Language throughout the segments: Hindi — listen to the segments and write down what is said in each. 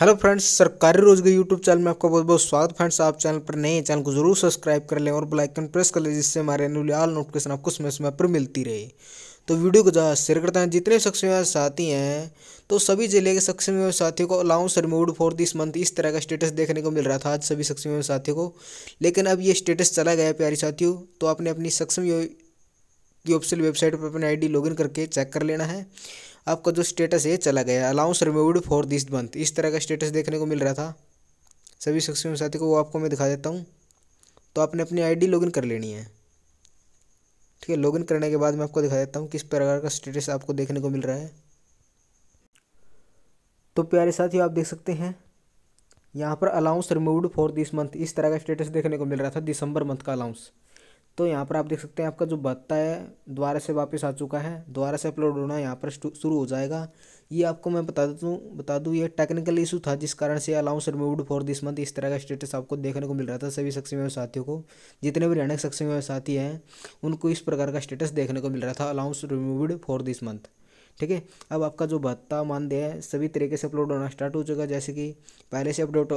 हेलो फ्रेंड्स सरकारी रोजगार यूट्यूब चैनल में आपका बहुत बहुत स्वागत फ्रेंड्स आप चैनल पर नए चैनल को जरूर सब्सक्राइब कर लें और बेल आइकन प्रेस कर लें जिससे हमारे न्यूलियाल नोटिफिकेशन आपको समय समय पर मिलती रहे तो वीडियो को ज़्यादा शेयर करते हैं जितने सक्षम साथी हैं तो सभी जिले के सक्षम साथियों को allowance remove for this month इस तरह का स्टेटस देखने को मिल रहा था आज सभी सक्षम साथियों को लेकिन अब ये स्टेटस चला गया प्यारे साथियों तो आपने अपनी सक्षम की ऑफिशियल वेबसाइट पर अपनी आई डी करके चेक कर लेना है आपका जो स्टेटस है चला गया allowance removed for this month इस तरह का स्टेटस देखने को मिल रहा था सभी सक्षम साथी को वो आपको मैं दिखा देता हूँ तो आपने अपनी आईडी लॉगिन कर लेनी है ठीक है लॉगिन करने के बाद मैं आपको दिखा देता हूँ किस प्रकार का स्टेटस आपको देखने को मिल रहा है तो प्यारे साथियों आप देख सकते हैं यहाँ पर allowance removed for this month इस तरह का स्टेटस देखने को मिल रहा था दिसंबर मंथ का अलाउंस तो यहाँ पर आप देख सकते हैं आपका जो भत्ता है दोबारा से वापस आ चुका है दोबारा से अपलोड होना यहाँ पर शुरू हो जाएगा ये आपको मैं बता दूँ बता दूँ ये टेक्निकल इशू था जिस कारण से allowance removed for this month इस तरह का स्टेटस आपको देखने को मिल रहा था सभी सक्षम साथियों को जितने भी रहने सक्षम साथी हैं उनको इस प्रकार का स्टेटस देखने को मिल रहा था allowance removed for this month ठीक है अब आपका जो भत्ता मानदेय है सभी तरीके से अपलोड होना स्टार्ट हो चुका जैसे कि पहले से अपडेट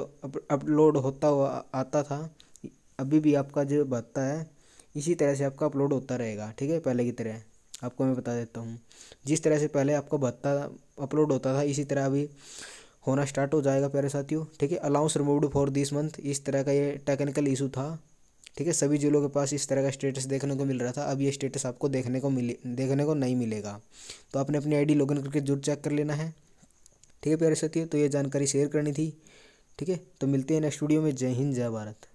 अपलोड होता हुआ आता था अभी भी आपका जो भत्ता है इसी तरह से आपका अपलोड होता रहेगा ठीक है पहले की तरह आपको मैं बता देता हूँ जिस तरह से पहले आपका भत्ता अपलोड होता था इसी तरह अभी होना स्टार्ट हो जाएगा प्यारे साथियों ठीक है allowance removed for this month इस तरह का ये टेक्निकल इशू था ठीक है सभी जिलों के पास इस तरह का स्टेटस देखने को मिल रहा था अब ये स्टेटस आपको देखने को मिले देखने को नहीं मिलेगा तो आपने अपनी आईडी लॉगिन करके जरूर चेक कर लेना है ठीक है प्यारे साथियों तो ये जानकारी शेयर करनी थी ठीक है तो मिलते हैं नेक्स्ट वीडियो में जय हिंद जय भारत